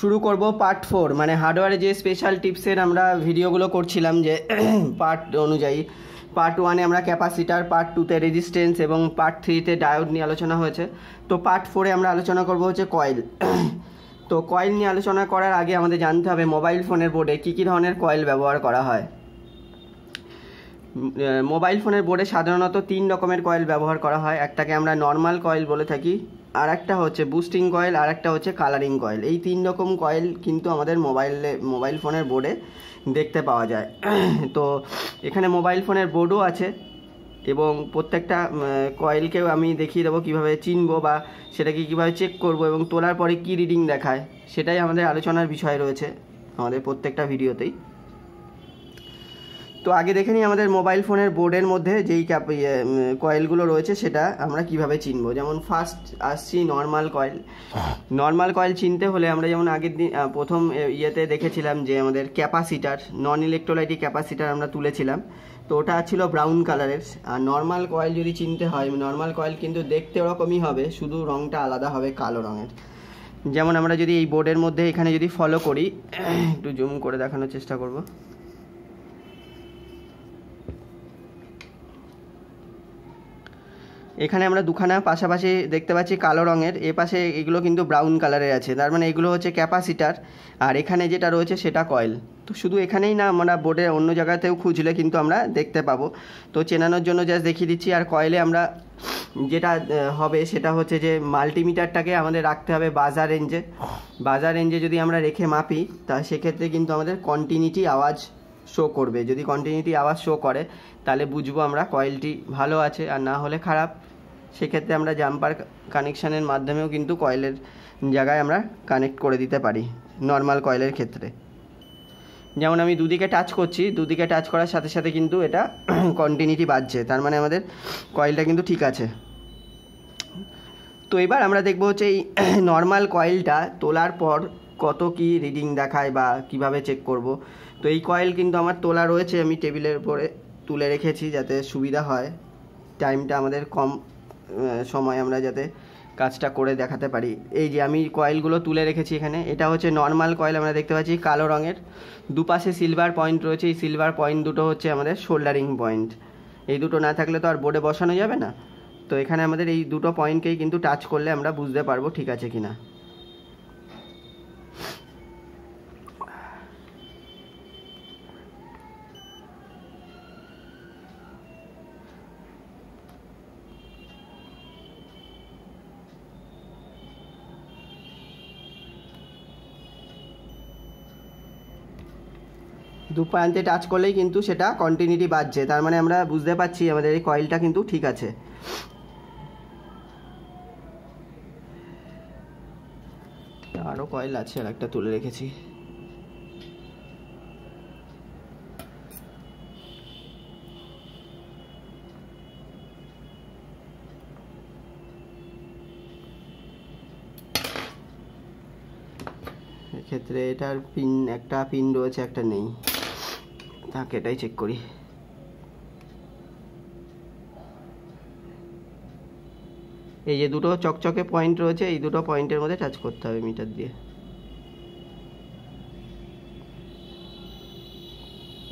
শুরু করব part four মানে হার্ডওয়্যারে যে স্পেশাল টিপসের আমরা ভিডিওগুলো করছিলাম যে পার্ট অনুযায়ী পার্ট ওয়ানে আমরা ক্যাপাসিটার পার্ট টুতে রেজিস্ট্যান্স এবং পার্ট থ্রিতে ডায়োড নিয়ে আলোচনা হয়েছে তো পার্ট ফোরে আমরা আলোচনা করব হচ্ছে কয়েল তো কয়েল নিয়ে আলোচনা করার আগে আমাদের জানতে হবে মোবাইল ফোনের বোর্ডে কী কী ধরনের কয়েল ব্যবহার করা হয় মোবাইল ফোনের বোর্ডে সাধারণত তিন রকমের কয়েল ব্যবহার করা হয় একটাকে আমরা নর্মাল কয়েল বলে থাকি আর একটা হচ্ছে বুস্টিং কয়েল আর একটা হচ্ছে কালারিং কয়েল এই তিন রকম কয়েল কিন্তু আমাদের মোবাইলে মোবাইল ফোনের বোর্ডে দেখতে পাওয়া যায় তো এখানে মোবাইল ফোনের বোর্ডও আছে এবং প্রত্যেকটা কয়েলকেও আমি দেখিয়ে দেবো কীভাবে চিনব বা সেটাকে কীভাবে চেক করব এবং তোলার পরে কী রিডিং দেখায় সেটাই আমাদের আলোচনার বিষয় রয়েছে আমাদের প্রত্যেকটা ভিডিওতেই তো আগে দেখে নিই আমাদের মোবাইল ফোনের বোর্ডের মধ্যে যেই ক্যাপ কয়েলগুলো রয়েছে সেটা আমরা কিভাবে চিনবো যেমন ফার্স্ট আসছি নর্মাল কয়েল নর্মাল কয়েল চিনতে হলে আমরা যেমন আগের দিন প্রথম ইয়েতে দেখেছিলাম যে আমাদের ক্যাপাসিটার নন ইলেকট্রোলাইটিক ক্যাপাসিটার আমরা তুলেছিলাম তো ওটা ছিল ব্রাউন কালারের আর নর্মাল কয়েল যদি চিনতে হয় নর্মাল কয়েল কিন্তু দেখতে ওরকমই হবে শুধু রঙটা আলাদা হবে কালো রঙের যেমন আমরা যদি এই বোর্ডের মধ্যে এখানে যদি ফলো করি একটু জুম করে দেখানোর চেষ্টা করব এখানে আমরা দুখানা পাশাপাশি দেখতে পাচ্ছি কালো রঙের এ পাশে এগুলো কিন্তু ব্রাউন কালারের আছে তার মানে এগুলো হচ্ছে ক্যাপাসিটার আর এখানে যেটা রয়েছে সেটা কয়েল তো শুধু এখানেই না আমরা বোর্ডের অন্য জায়গাতেও খুঁজলে কিন্তু আমরা দেখতে পাবো তো চেনানোর জন্য জাস্ট দেখিয়ে দিচ্ছি আর কয়েলে আমরা যেটা হবে সেটা হচ্ছে যে মাল্টিমিটারটাকে আমাদের রাখতে হবে বাজার রেঞ্জে বাজার রেঞ্জে যদি আমরা রেখে মাপি তা সেক্ষেত্রে কিন্তু আমাদের কন্টিনিউটি আওয়াজ শো করবে যদি কন্টিনিউটি আবার শো করে তাহলে বুঝবো আমরা কয়েলটি ভালো আছে আর না হলে খারাপ সেক্ষেত্রে আমরা জাম্পার কানেকশানের মাধ্যমেও কিন্তু কয়েলের জায়গায় আমরা কানেক্ট করে দিতে পারি নর্মাল কয়েলের ক্ষেত্রে যেমন আমি দুদিকে টাচ করছি দুদিকে টাচ করার সাথে সাথে কিন্তু এটা কন্টিনিউটি বাজছে তার মানে আমাদের কয়েলটা কিন্তু ঠিক আছে তো এবার আমরা দেখবো হচ্ছে এই নর্মাল কয়েলটা তোলার পর কত কি রিডিং দেখায় বা কিভাবে চেক করব তো এই কয়েল কিন্তু আমার তোলা রয়েছে আমি টেবিলের উপরে তুলে রেখেছি যাতে সুবিধা হয় টাইমটা আমাদের কম সময় আমরা যাতে কাজটা করে দেখাতে পারি এই যে আমি কয়েলগুলো তুলে রেখেছি এখানে এটা হচ্ছে নর্মাল কয়েল আমরা দেখতে পাচ্ছি কালো রঙের দুপাশে সিলভার পয়েন্ট রয়েছে এই সিলভার পয়েন্ট দুটো হচ্ছে আমাদের শোল্ডারিং পয়েন্ট এই দুটো না থাকলে তো আর বোর্ডে বসানো যাবে না তো এখানে আমাদের এই দুটো পয়েন্টকেই কিন্তু টাচ করলে আমরা বুঝতে পারবো ঠিক আছে কি না দু প্রান্তে টাচ করলেই কিন্তু সেটা কন্টিনিউটি বাজছে তার মানে আমরা বুঝতে পারছি আমাদের এই কয়েলটা কিন্তু ঠিক আছে আরও কয়েল আছে আর একটা তুলে রেখেছি ক্ষেত্রে এটার পিন একটা পিন রয়েছে একটা নেই তাকে এটাই চেক করি এই যে দুটো চকচকে পয়েন্ট রয়েছে এই দুটো পয়েন্টের মধ্যে টাচ করতে হবে মিটার দিয়ে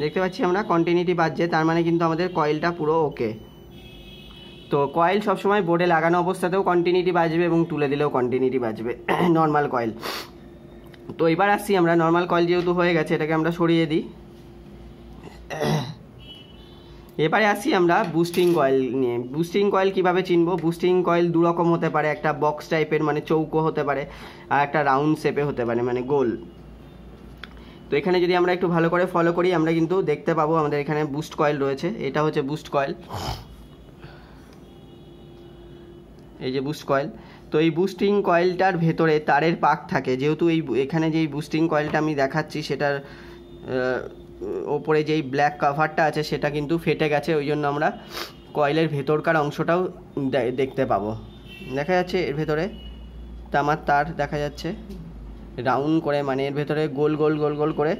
দেখতে পাচ্ছি আমরা কন্টিনিউটি বাজছে তার মানে কিন্তু আমাদের কয়েলটা পুরো ওকে তো কয়েল সবসময় বোর্ডে লাগানো অবস্থাতেও কন্টিনিউটি বাজবে এবং তুলে দিলেও কন্টিনিউটি বাজবে নর্মাল কয়েল তো এবার আসছি আমরা নর্মাল কয়েল যেহেতু হয়ে গেছে এটাকে আমরা সরিয়ে দিই এবারে আসি আমরা বুস্টিং কয়েল নিয়ে বুস্টিং কয়েল কিভাবে চিনব বুস্টিং কয়েল দু রকম হতে পারে একটা বক্স টাইপের মানে চৌকো হতে পারে আর একটা রাউন্ড শেপে হতে পারে মানে গোল তো এখানে যদি আমরা একটু ভালো করে ফলো করি আমরা কিন্তু দেখতে পাবো আমাদের এখানে বুস্ট কয়েল রয়েছে এটা হচ্ছে বুস্ট কয়েল এই যে বুস্ট কয়েল তো এই বুস্টিং কয়েলটার ভেতরে তারের পাক থাকে যেহেতু এই এখানে যে বুস্টিং কয়েলটা আমি দেখাচ্ছি সেটার ওপরে যেই ব্ল্যাক কাভারটা আছে সেটা কিন্তু ফেটে গেছে ওই জন্য আমরা কয়েলের ভেতরকার অংশটাও দেখতে পাবো দেখা যাচ্ছে এর ভেতরে তামার তার দেখা যাচ্ছে রাউন্ড করে মানে এর ভেতরে গোল গোল গোল গোল করে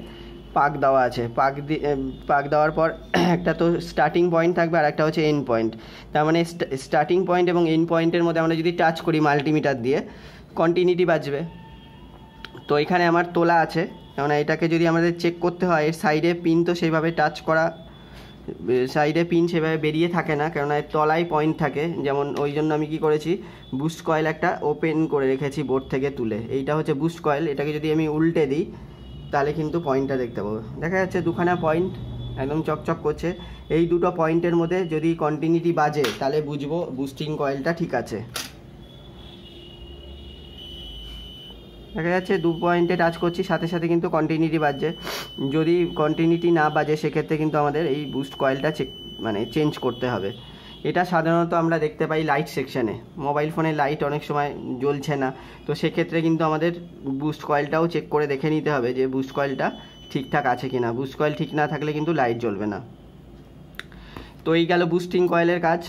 পাক দেওয়া আছে পাক দিয়ে পাক দেওয়ার পর একটা তো স্টার্টিং পয়েন্ট থাকবে আর একটা হচ্ছে এন্ড পয়েন্ট তার মানে স্টার্টিং পয়েন্ট এবং এন্ড পয়েন্টের মধ্যে আমরা যদি টাচ করি মাল্টিমিটার দিয়ে কন্টিনিউটি বাজবে তো এখানে আমার তোলা আছে কেননা এটাকে যদি আমাদের চেক করতে হয় এর সাইডে পিন তো সেইভাবে টাচ করা সাইডে পিন সেভাবে বেরিয়ে থাকে না কেননা এর তলায় পয়েন্ট থাকে যেমন ওই জন্য আমি কি করেছি বুস্ট কয়েল একটা ওপেন করে রেখেছি বোর্ড থেকে তুলে এইটা হচ্ছে বুস্ট কয়েল এটাকে যদি আমি উল্টে দিই তাহলে কিন্তু পয়েন্টটা দেখতে পাবো দেখা যাচ্ছে দুখানা পয়েন্ট একদম চকচক করছে এই দুটো পয়েন্টের মধ্যে যদি কন্টিনিউটি বাজে তাহলে বুঝবো বুস্টিং কয়েলটা ঠিক আছে দেখা যাচ্ছে দু পয়েন্টে টাচ করছি সাথে সাথে কিন্তু কন্টিনিউটি বাজছে যদি কন্টিনিউটি না বাজে সেক্ষেত্রে কিন্তু আমাদের এই বুস্ট কয়েলটা চেক মানে চেঞ্জ করতে হবে এটা সাধারণত আমরা দেখতে পাই লাইট সেকশানে মোবাইল ফোনে লাইট অনেক সময় জ্বলছে না তো সেক্ষেত্রে কিন্তু আমাদের বুস্ট কয়েলটাও চেক করে দেখে নিতে হবে যে বুস্ট কয়েলটা ঠিকঠাক আছে কি না বুস্ট কয়েল ঠিক না থাকলে কিন্তু লাইট জ্বলবে না তো এই গেল বুস্টিং কয়েলের কাজ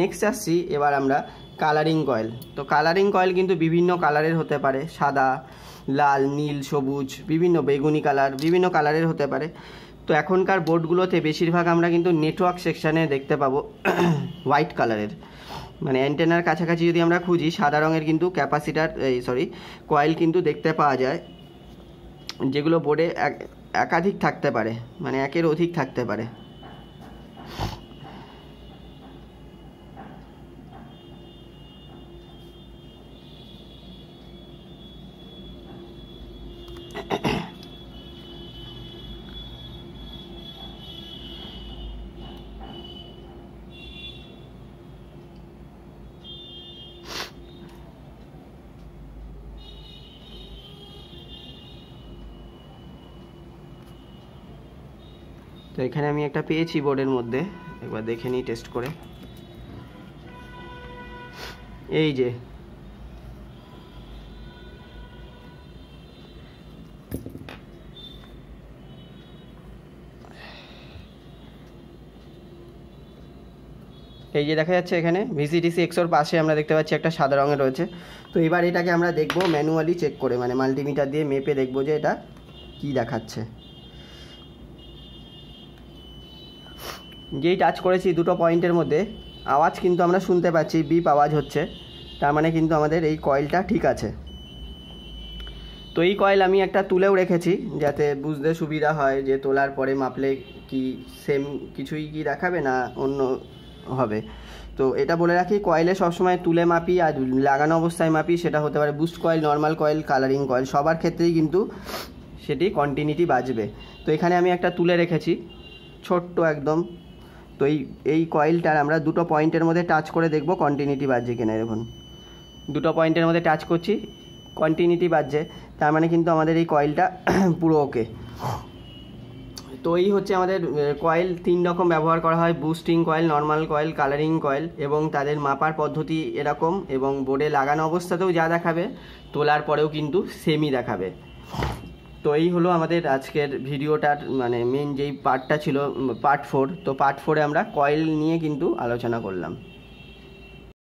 নেক্সট আসছি এবার আমরা কালারিং কয়েল তো কালারিং কয়েল কিন্তু বিভিন্ন কালারের হতে পারে সাদা লাল নীল সবুজ বিভিন্ন বেগুনি কালার বিভিন্ন কালারের হতে পারে তো এখনকার বোর্ডগুলোতে বেশিরভাগ আমরা কিন্তু নেটওয়ার্ক সেকশানে দেখতে পাবো হোয়াইট কালারের মানে অ্যান্টেনার কাছাকাছি যদি আমরা খুঁজি সাদা রঙের কিন্তু ক্যাপাসিটার এই সরি কয়েল কিন্তু দেখতে পাওয়া যায় যেগুলো বোর্ডে একাধিক থাকতে পারে মানে একের অধিক থাকতে পারে তো এখানে আমি একটা পেয়েছি বোর্ডের মধ্যে একবার দেখে নিই টেস্ট করে এই যে এই যে দেখা যাচ্ছে এখানে ভিসিডিসি এক্সোর পাশে আমরা দেখতে পাচ্ছি একটা সাদা রঙে রয়েছে তো এবার এটাকে আমরা দেখব ম্যানুয়ালি চেক করে মানে মাল্টিমিটার দিয়ে মেপে দেখব যে এটা কি দেখাচ্ছে যেই টাচ করেছি দুটো পয়েন্টের মধ্যে আওয়াজ কিন্তু আমরা শুনতে পাচ্ছি বিপ আওয়াজ হচ্ছে তার মানে কিন্তু আমাদের এই কয়েলটা ঠিক আছে তো এই কয়েল আমি একটা তুলেও রেখেছি যাতে বুঝতে সুবিধা হয় যে তোলার পরে মাপলে কি সেম কিছুই কি দেখাবে না অন্য হবে তো এটা বলে রাখি কয়েলে সবসময় তুলে মাপি আর লাগানো অবস্থায় মাপি সেটা হতে পারে boost coil normal coil colouring coil সবার ক্ষেত্রেই কিন্তু সেটি কন্টিনিউটি বাজবে তো এখানে আমি একটা তুলে রেখেছি ছোট্ট একদম তো এই এই কয়েলটার আমরা দুটো পয়েন্টের মধ্যে টাচ করে দেখব কন্টিনিউটি বাজছে কিনা দেখুন দুটো পয়েন্টের মধ্যে টাচ করছি কন্টিনিউটি বাজছে তার মানে কিন্তু আমাদের এই কয়েলটা পুরো ওকে তো এই হচ্ছে আমাদের কয়েল তিন রকম ব্যবহার করা হয় boosting coil normal coil colouring coil এবং তাদের মাপার পদ্ধতি এরকম এবং বোর্ডে লাগানো অবস্থাতেও যা দেখাবে তোলার পরেও কিন্তু সেমই দেখাবে তো এই হলো আমাদের আজকের ভিডিওটার মানে মেন যেই পার্টটা ছিল পার্ট ফোর তো পার্ট ফোরে আমরা কয়েল নিয়ে কিন্তু আলোচনা করলাম